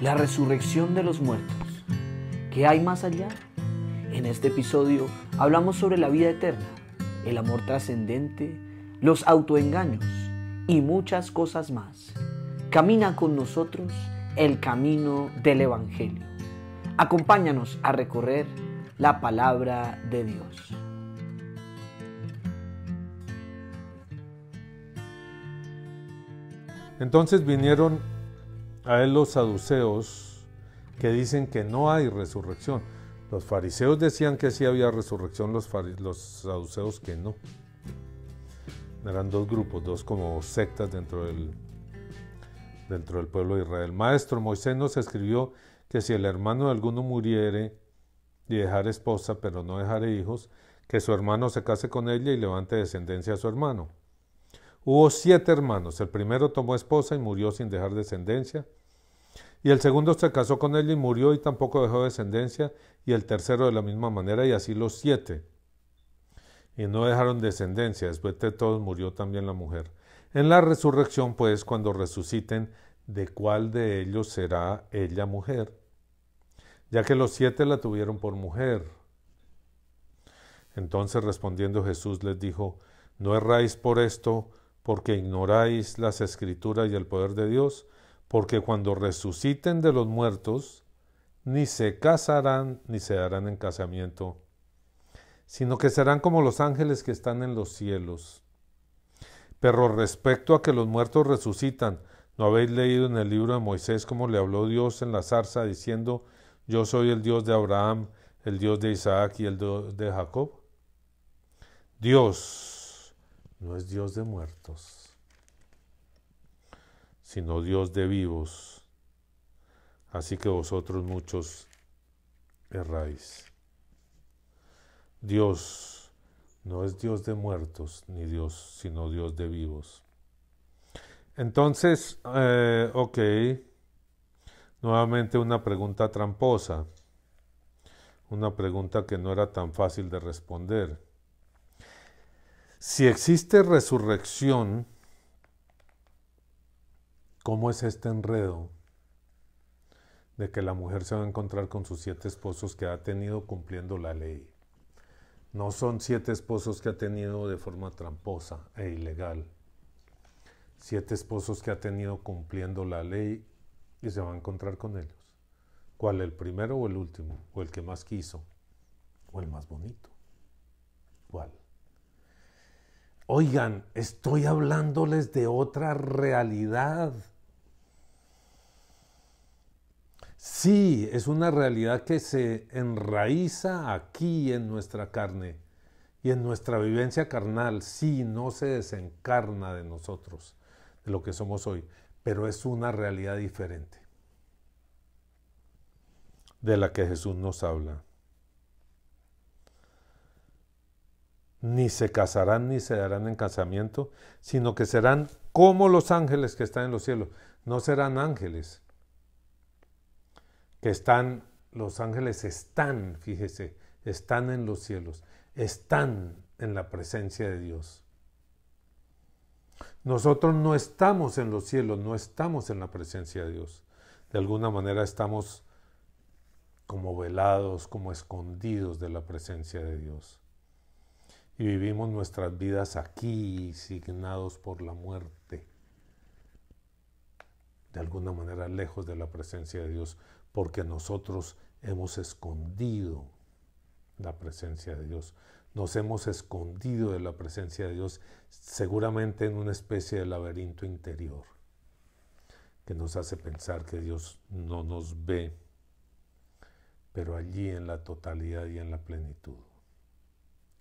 la resurrección de los muertos. ¿Qué hay más allá? En este episodio hablamos sobre la vida eterna, el amor trascendente, los autoengaños y muchas cosas más. Camina con nosotros el camino del Evangelio. Acompáñanos a recorrer la palabra de Dios. Entonces vinieron a él los saduceos que dicen que no hay resurrección. Los fariseos decían que sí había resurrección, los, saduceos que no. Eran dos grupos, dos como sectas dentro del, dentro del pueblo de Israel. Maestro, Moisés nos escribió que si el hermano de alguno muriere y dejar esposa, pero no dejare hijos, que su hermano se case con ella y levante descendencia a su hermano. Hubo siete hermanos. El primero tomó esposa y murió sin dejar descendencia. Y el segundo se casó con él y murió y tampoco dejó descendencia, y el tercero de la misma manera, y así los siete. Y no dejaron descendencia, después de todos murió también la mujer. En la resurrección, pues, cuando resuciten, ¿de cuál de ellos será ella mujer? Ya que los siete la tuvieron por mujer. Entonces respondiendo Jesús les dijo, No erráis por esto, porque ignoráis las escrituras y el poder de Dios porque cuando resuciten de los muertos, ni se casarán ni se darán en casamiento, sino que serán como los ángeles que están en los cielos. Pero respecto a que los muertos resucitan, ¿no habéis leído en el libro de Moisés cómo le habló Dios en la zarza diciendo, yo soy el Dios de Abraham, el Dios de Isaac y el Dios de Jacob? Dios no es Dios de muertos sino Dios de vivos. Así que vosotros muchos erráis. Dios no es Dios de muertos, ni Dios, sino Dios de vivos. Entonces, eh, ok, nuevamente una pregunta tramposa, una pregunta que no era tan fácil de responder. Si existe resurrección, ¿Cómo es este enredo de que la mujer se va a encontrar con sus siete esposos que ha tenido cumpliendo la ley? No son siete esposos que ha tenido de forma tramposa e ilegal. Siete esposos que ha tenido cumpliendo la ley y se va a encontrar con ellos. ¿Cuál? ¿El primero o el último? ¿O el que más quiso? ¿O el más bonito? ¿Cuál? Oigan, estoy hablándoles de otra realidad. Sí, es una realidad que se enraiza aquí en nuestra carne y en nuestra vivencia carnal. Sí, no se desencarna de nosotros, de lo que somos hoy, pero es una realidad diferente de la que Jesús nos habla. Ni se casarán ni se darán en casamiento, sino que serán como los ángeles que están en los cielos. No serán ángeles, que están, los ángeles están, fíjese, están en los cielos, están en la presencia de Dios. Nosotros no estamos en los cielos, no estamos en la presencia de Dios. De alguna manera estamos como velados, como escondidos de la presencia de Dios. Y vivimos nuestras vidas aquí, signados por la muerte. De alguna manera lejos de la presencia de Dios porque nosotros hemos escondido la presencia de Dios. Nos hemos escondido de la presencia de Dios seguramente en una especie de laberinto interior que nos hace pensar que Dios no nos ve, pero allí en la totalidad y en la plenitud.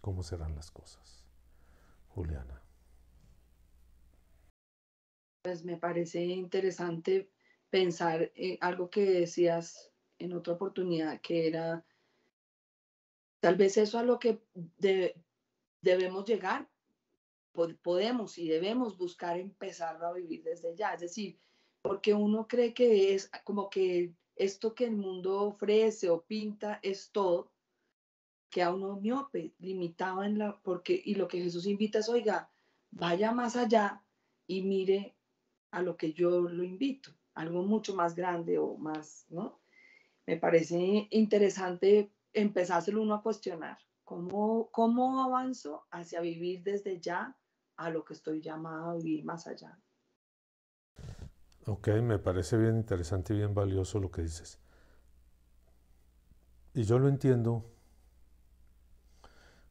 ¿Cómo serán las cosas? Juliana. Pues me parece interesante pensar en eh, algo que decías en otra oportunidad, que era tal vez eso a lo que debemos llegar, podemos y debemos buscar empezar a vivir desde ya, es decir, porque uno cree que es como que esto que el mundo ofrece o pinta es todo, que a uno miope, limitado en la, porque, y lo que Jesús invita es, oiga, vaya más allá y mire a lo que yo lo invito algo mucho más grande o más, ¿no? Me parece interesante empezárselo uno a cuestionar. ¿Cómo, avanzo hacia vivir desde ya a lo que estoy llamado a vivir más allá? Ok, me parece bien interesante y bien valioso lo que dices. Y yo lo entiendo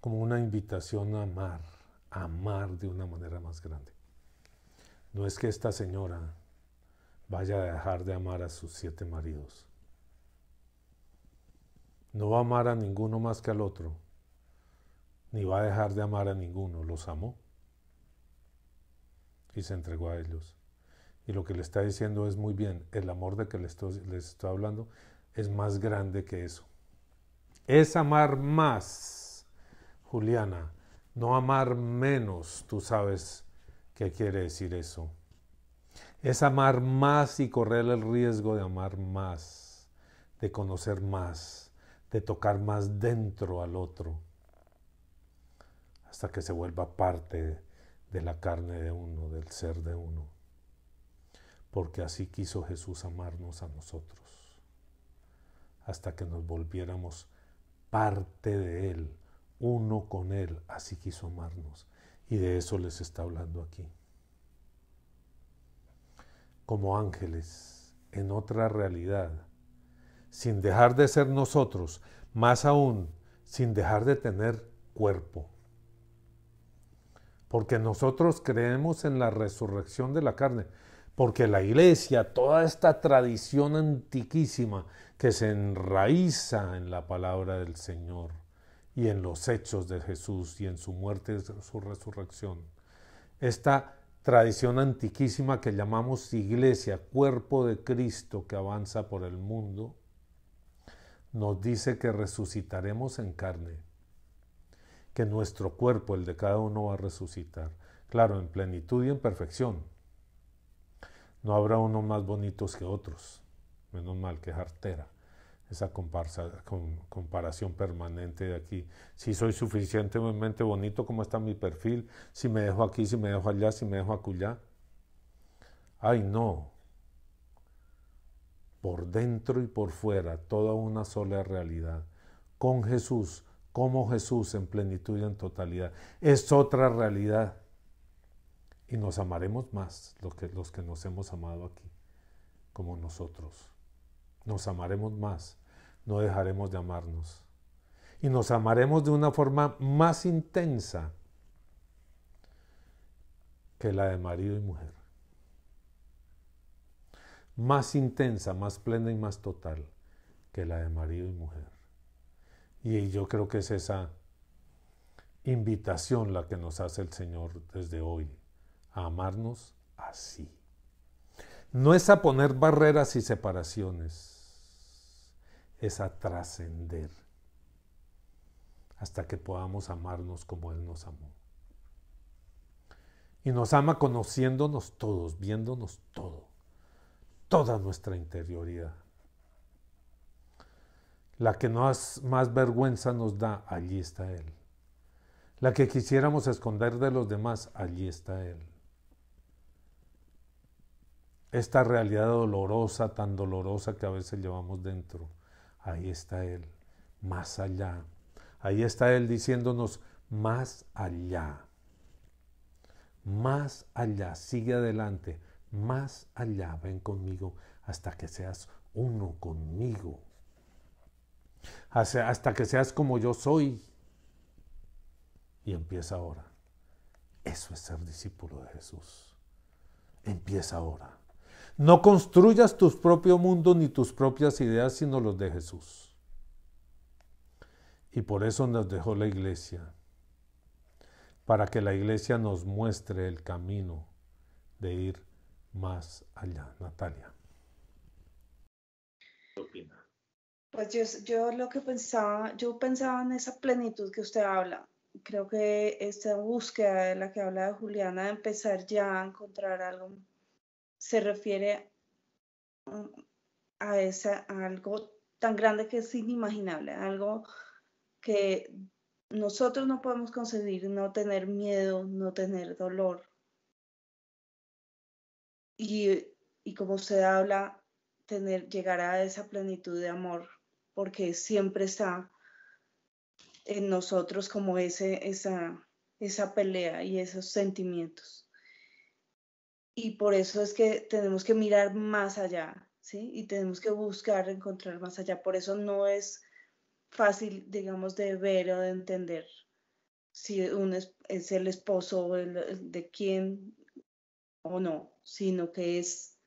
como una invitación a amar, a amar de una manera más grande. No es que esta señora vaya a dejar de amar a sus siete maridos. No va a amar a ninguno más que al otro, ni va a dejar de amar a ninguno. Los amó y se entregó a ellos. Y lo que le está diciendo es muy bien, el amor de que les estoy, les hablando es más grande que eso. Es amar más, Juliana, no amar menos, tú sabes qué quiere decir eso es amar más y correr el riesgo de amar más, de conocer más, de tocar más dentro al otro, hasta que se vuelva parte de la carne de uno, del ser de uno, porque así quiso Jesús amarnos a nosotros, hasta que nos volviéramos parte de Él, uno con Él, así quiso amarnos, y de eso les está hablando aquí como ángeles en otra realidad, sin dejar de ser nosotros, más aún, sin dejar de tener cuerpo. Porque nosotros creemos en la resurrección de la carne, porque la iglesia, toda esta tradición antiquísima que se enraiza en la palabra del Señor y en los hechos de Jesús y en su muerte y su resurrección, esta tradición antiquísima que llamamos iglesia, cuerpo de Cristo que avanza por el mundo, nos dice que resucitaremos en carne, que nuestro cuerpo, el de cada uno, va a resucitar, claro, en plenitud y en perfección. No habrá unos más bonitos que otros, menos mal que es esa comparación permanente de aquí. Si soy suficientemente bonito, ¿cómo está mi perfil? Si me dejo aquí, si me dejo allá, si me dejo acullá. Ay, no. Por dentro y por fuera, toda una sola realidad. Con Jesús, como Jesús en plenitud y en totalidad. Es otra realidad. Y nos amaremos más los que, los que nos hemos amado aquí, como nosotros nos amaremos más, no dejaremos de amarnos. Y nos amaremos de una forma más intensa que la de marido y mujer. Más intensa, más plena y más total que la de marido y mujer. Y yo creo que es esa invitación la que nos hace el Señor desde hoy, a amarnos así no es a poner barreras y separaciones, es a trascender hasta que podamos amarnos como Él nos amó. Y nos ama conociéndonos todos, viéndonos todo, toda nuestra interioridad. La que más, más vergüenza nos da, allí está Él. La que quisiéramos esconder de los demás, allí está Él esta realidad dolorosa, tan dolorosa que a veces llevamos dentro. Ahí está Él, más allá. Ahí está Él diciéndonos, más allá. Más allá, sigue adelante, más allá, ven conmigo hasta que seas uno conmigo. Hasta, que seas como yo soy. Y empieza ahora. Eso es ser discípulo de Jesús. Empieza ahora. No construyas tus propios mundos ni tus propias ideas, sino los de Jesús. Y por eso nos dejó la iglesia, para que la iglesia nos muestre el camino de ir más allá. Natalia. ¿Qué opina? Pues yo, lo que pensaba, yo pensaba en esa plenitud que usted habla. Creo que esta búsqueda de la que habla Juliana, de empezar ya a encontrar algo se refiere a, esa, algo tan grande que es inimaginable, algo que nosotros no podemos conseguir no tener miedo, no tener dolor. Y, como usted habla, tener, llegar a esa plenitud de amor, porque siempre está en nosotros como ese, esa, esa pelea y esos sentimientos y por eso es que tenemos que mirar más allá, ¿sí? Y tenemos que buscar encontrar más allá. Por eso no es fácil, digamos, de ver o de entender si es, el esposo de quién o no, sino que es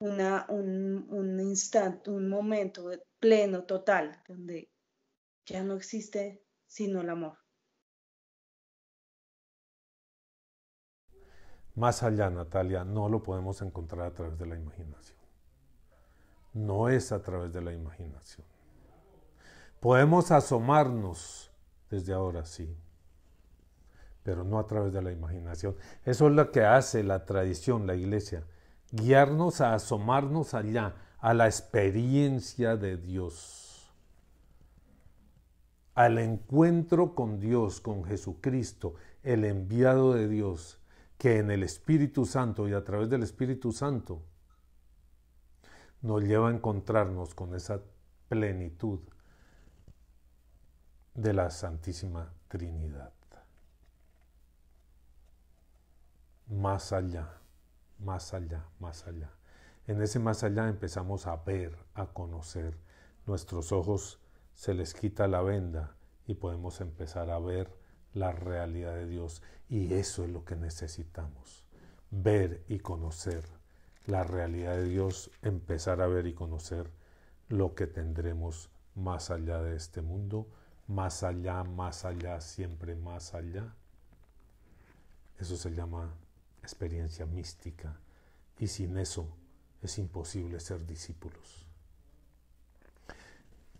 una, un, un instante, un momento pleno, total, donde ya no existe sino el amor. Más allá, Natalia, no lo podemos encontrar a través de la imaginación. No es a través de la imaginación. Podemos asomarnos desde ahora, sí, pero no a través de la imaginación. Eso es lo que hace la tradición, la iglesia, guiarnos a asomarnos allá, a la experiencia de Dios, al encuentro con Dios, con Jesucristo, el enviado de Dios, que en el Espíritu Santo y a través del Espíritu Santo nos lleva a encontrarnos con esa plenitud de la Santísima Trinidad. Más allá, más allá, más allá. En ese más allá empezamos a ver, a conocer. Nuestros ojos se les quita la venda y podemos empezar a ver la realidad de Dios. Y eso es lo que necesitamos, ver y conocer la realidad de Dios, empezar a ver y conocer lo que tendremos más allá de este mundo, más allá, más allá, siempre más allá. Eso se llama experiencia mística y sin eso es imposible ser discípulos.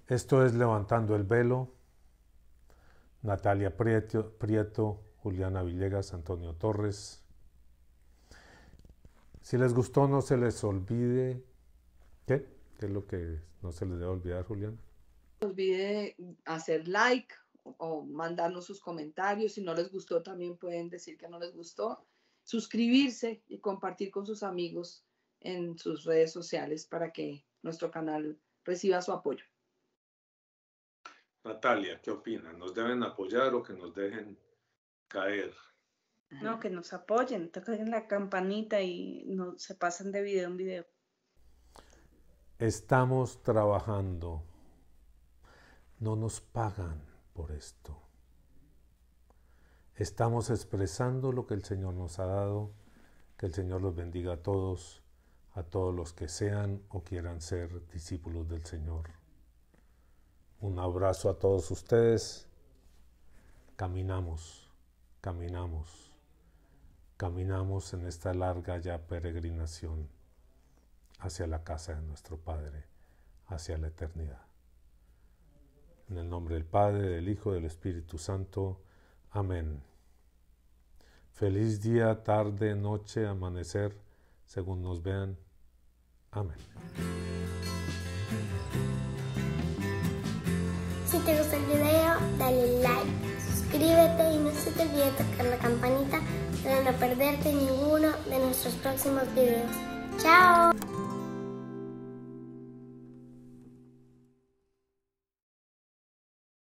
Esto es levantando el velo Natalia Prieto, Prieto, Juliana Villegas, Antonio Torres. Si les gustó, no se les olvide. ¿Qué? ¿Qué es lo que no se les debe olvidar, Juliana? No se olvide hacer like o mandarnos sus comentarios. Si no les gustó, también pueden decir que no les gustó. Suscribirse y compartir con sus amigos en sus redes sociales para que nuestro canal reciba su apoyo. Natalia, ¿qué opina? ¿Nos deben apoyar o que nos dejen caer? No, que nos apoyen, toquen la campanita y no, se pasan de video en video. Estamos trabajando. No nos pagan por esto. Estamos expresando lo que el Señor nos ha dado. Que el Señor los bendiga a todos, a todos los que sean o quieran ser discípulos del Señor. Un abrazo a todos ustedes. Caminamos, caminamos, caminamos en esta larga ya peregrinación hacia la casa de nuestro Padre, hacia la eternidad. En el nombre del Padre, del Hijo, del Espíritu Santo. Amén. Feliz día, tarde, noche, amanecer, según nos vean. Amén. y tocar la campanita para no perderte ninguno de nuestros próximos videos. ¡Chao!